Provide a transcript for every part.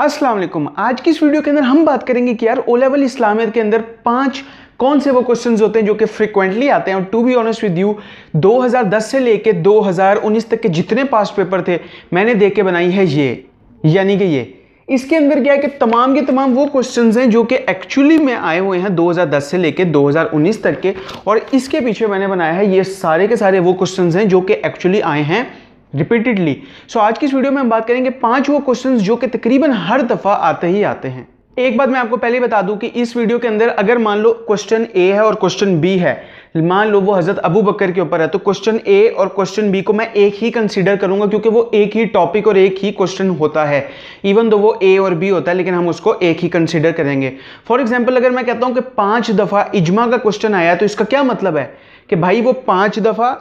अस्सलाम वालेकुम आज की इस वीडियो के अंदर हम बात करेंगे कि यार ओ लेवल इस्लामियत के अंदर पांच कौन से वो क्वेश्चन होते हैं जो कि फ्रिक्वेंटली आते हैं और to be honest with you 2010 से लेके 2019 तक के जितने पास्ट पेपर थे मैंने देख के बनाई है ये यानी कि ये इसके अंदर क्या है कि तमाम के तमाम वो क्वेश्चंस हैं जो कि एक्चुअली में आए हुए हैं 2010 से लेके 2019 तक के और इसके पीछे मैंने बनाया है ये सारे के सारे वो क्वेश्चंस हैं जो कि एक्चुअली आए हैं रिपीटेडली सो आज की इस वीडियो में हम बात करेंगे पांच वो क्वेश्चन जो कि तकरीबन हर दफ़ा आते ही आते हैं एक बात मैं आपको पहले ही बता दूं कि इस वीडियो के अंदर अगर मान लो क्वेश्चन ए है और क्वेश्चन बी है मान लो वो हज़रत अबू बकर के ऊपर है तो क्वेश्चन ए और क्वेश्चन बी को मैं एक ही कंसीडर करूंगा क्योंकि वो एक ही टॉपिक और एक ही क्वेश्चन होता है इवन दो वो ए और बी होता है लेकिन हम उसको एक ही कंसीडर करेंगे फॉर एग्जाम्पल अगर मैं कहता हूं कि पांच दफ़ा इजमा का क्वेश्चन आया तो इसका क्या मतलब है कि भाई वो पांच दफ़ा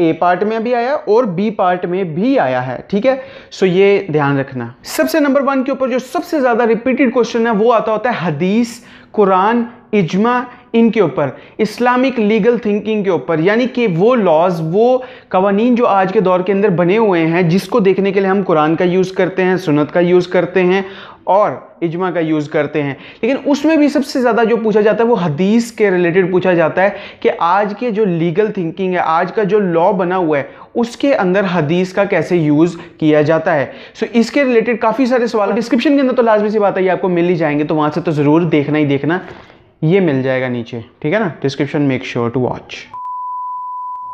ए पार्ट में भी आया और बी पार्ट में भी आया है ठीक है सो ये ध्यान रखना सबसे नंबर वन के ऊपर जो सबसे ज़्यादा रिपीटेड क्वेश्चन है वो आता होता है हदीस कुरान इजमा इनके ऊपर इस्लामिक लीगल थिंकिंग के ऊपर यानी कि वो लॉज वो कवानीन जो आज के दौर के अंदर बने हुए हैं जिसको देखने के लिए हम कुरान का यूज़ करते हैं सुनत का यूज़ करते हैं और इजमा का यूज़ करते हैं लेकिन उसमें भी सबसे ज़्यादा जो पूछा जाता है वो हदीस के रिलेटेड पूछा जाता है कि आज के जो लीगल थिंकिंग है आज का जो लॉ बना हुआ है उसके अंदर हदीस का कैसे यूज़ किया जाता है सो so, इसके रिलेटेड काफ़ी सारे सवाल डिस्क्रिप्शन के अंदर तो लाजमी सी बात है ये आपको मिल ही जाएंगे तो वहाँ से तो ज़रूर देखना ही देखना ये मिल जाएगा नीचे ठीक है ना description make sure to watch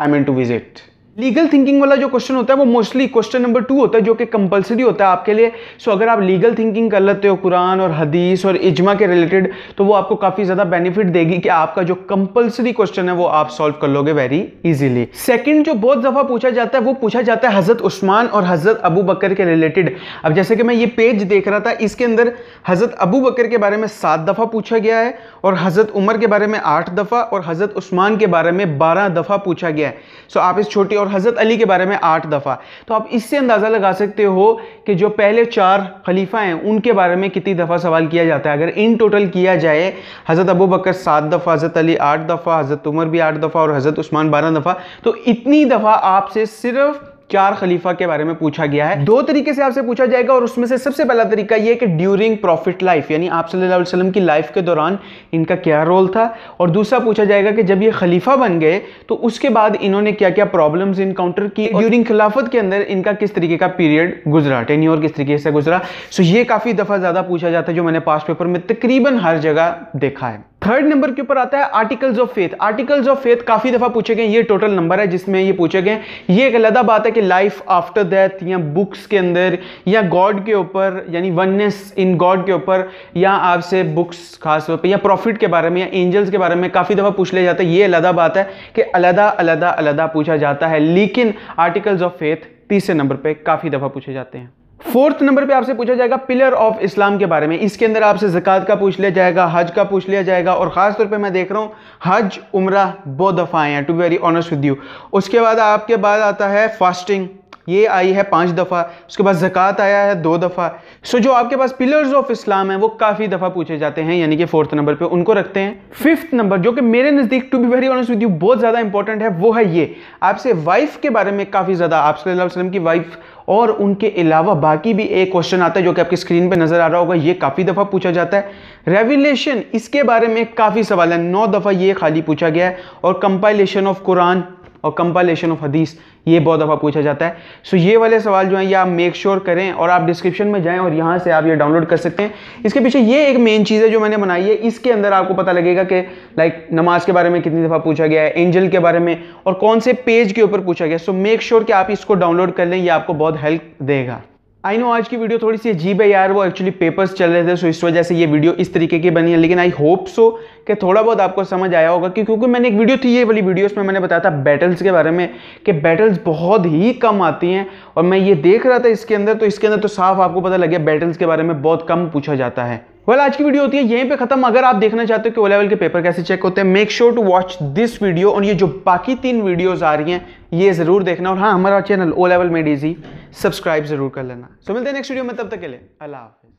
I mean to visit legal thinking वाला जो क्वेश्चन होता है वो मोस्टली क्वेश्चन नंबर टू होता है जो कि कंपलसरी होता है आपके लिए सो अगर आप लीगल थिंकिंग कर लेते हो कुरान और हदीस और इजमा के रिलेटेड तो वो आपको काफ़ी ज़्यादा बेनिफिट देगी कि आपका जो कंपलसरी क्वेश्चन है वो आप सॉल्व कर लोगे वेरी इजीली सेकंड जो बहुत दफ़ा पूछा जाता है वो पूछा जाता है हज़रत उस्मान और हज़रत अबू बकर के रिलेटेड अब जैसे कि मैं ये पेज देख रहा था इसके अंदर हज़रत अबू बकर के बारे में सात दफ़ा पूछा गया है और हज़रत उमर के बारे में आठ दफ़ा और हज़रत उस्मान के बारे में बारह दफ़ा पूछा गया है सो आप इस छोटी और हज़रत अली के बारे में आठ दफ़ा तो आप इससे अंदाज़ा लगा सकते हो कि जो पहले चार खलीफा हैं उनके बारे में कितनी दफ़ा सवाल किया जाता है अगर इन टोटल किया जाए हज़रत अबू बकर सात दफ़ा हज़रत अली आठ दफ़ा हज़रत उमर भी आठ दफ़ा और हज़रत उस्मान बारह दफ़ा तो इतनी दफ़ा आपसे सिर्फ चार खलीफा के बारे में पूछा गया है दो तरीके से आपसे पूछा जाएगा और उसमें से सबसे पहला तरीका यह कि ड्यूरिंग प्रॉफिट लाइफ यानी आप सल्लल्लाहु अलैहि वसल्लम की लाइफ के दौरान इनका क्या रोल था और दूसरा पूछा जाएगा कि जब ये खलीफा बन गए तो उसके बाद इन्होंने क्या क्या प्रॉब्लम्स इनकाउंटर की ड्यूरिंग खिलाफत के अंदर इनका किस तरीके का पीरियड गुजरा टेनी और किस तरीके से गुजरा सो ये काफ़ी दफ़ा ज़्यादा पूछा जाता है जो मैंने पास्ट पेपर में तकरीबन हर जगह देखा है थर्ड नंबर के ऊपर आता है articles of faith articles of faith काफी दफा पूछे गए ये टोटल नंबर है जिसमें ये पूछे गए ये एक अलहदा बात है कि लाइफ आफ्टर डेथ या बुक्स के अंदर या गॉड के ऊपर यानी वननेस इन गॉड के ऊपर या आपसे बुक्स खास तौर पर या प्रॉफिट के बारे में या एंजल्स के बारे में काफ़ी दफ़ा पूछ लिया जाता है ये अलहदा बात है कि अलहदा अलहदा अलहदा पूछा जाता है लेकिन आर्टिकल्स ऑफ फेथ तीसरे नंबर पर काफ़ी दफ़ा पूछे जाते हैं फोर्थ नंबर पे आपसे पूछा जाएगा पिलर ऑफ इस्लाम के बारे में इसके अंदर आपसे जक़ात का पूछ लिया जाएगा हज का पूछ लिया जाएगा और ख़ास तौर पे मैं देख रहा हूँ हज उम्र बो दफ़ाएँ to very honest with you उसके बाद आपके बाद आता है फास्टिंग ये आई है पांच दफ़ा उसके बाद ज़क़़त आया है दो दफ़ा सो जो आपके पास पिलर्स ऑफ इस्लाम है वो काफ़ी दफ़ा पूछे जाते हैं यानी कि फोर्थ नंबर पे उनको रखते हैं फिफ्थ नंबर जो कि मेरे नज़दीक to be very honest with you बहुत ज़्यादा इंपॉर्टेंट है वो है ये आपसे वाइफ के बारे में काफ़ी ज़्यादा आप वसल्लम की वाइफ और उनके अलावा बाकी भी एक क्वेश्चन आता है जो कि आपकी स्क्रीन पे नज़र आ रहा होगा ये काफ़ी दफ़ा पूछा जाता है रेवलेशन इसके बारे में काफ़ी सवाल है नौ दफ़ा ये खाली पूछा गया है और कंपाइलेशन ऑफ कुरान और कंपाइलेशन ऑफ हदीस ये बहुत दफ़ा पूछा जाता है सो ये वाले सवाल जो हैं ये आप मेक श्योर sure करें और आप डिस्क्रिप्शन में जाएं और यहाँ से आप ये डाउनलोड कर सकते हैं इसके पीछे ये एक मेन चीज़ है जो मैंने बनाई है इसके अंदर आपको पता लगेगा कि लाइक नमाज के बारे में कितनी दफ़ा पूछा गया है एंजल के बारे में और कौन से पेज के ऊपर पूछा गया सो मेक श्योर कि आप इसको डाउनलोड कर लें यह आपको बहुत हेल्प देगा आई नो आज की वीडियो थोड़ी सी अजीब है यार वो एक्चुअली पेपर्स चल रहे थे सो इस वजह से ये वीडियो इस तरीके की बनी है लेकिन आई होप सो कि थोड़ा बहुत आपको समझ आया होगा कि क्योंकि मैंने एक वीडियो थी ये वाली वीडियो में मैंने बताया था बैटल्स के बारे में कि बैटल्स बहुत ही कम आती हैं और मैं ये देख रहा था इसके अंदर तो इसके अंदर तो साफ आपको पता लग गया बैटल्स के बारे में बहुत कम पूछा जाता है वेल well, आज की वीडियो होती है यहीं पे खत्म अगर आप देखना चाहते हो कि ओ लेवल के पेपर कैसे चेक होते हैं make sure to watch this video और ये जो बाकी तीन वीडियोस आ रही हैं ये ज़रूर देखना और हाँ हमारा channel O level made easy subscribe जरूर कर लेना सो मिलते हैं नेक्स्ट वीडियो में तब तक के लिए अल्लाह हाफिज़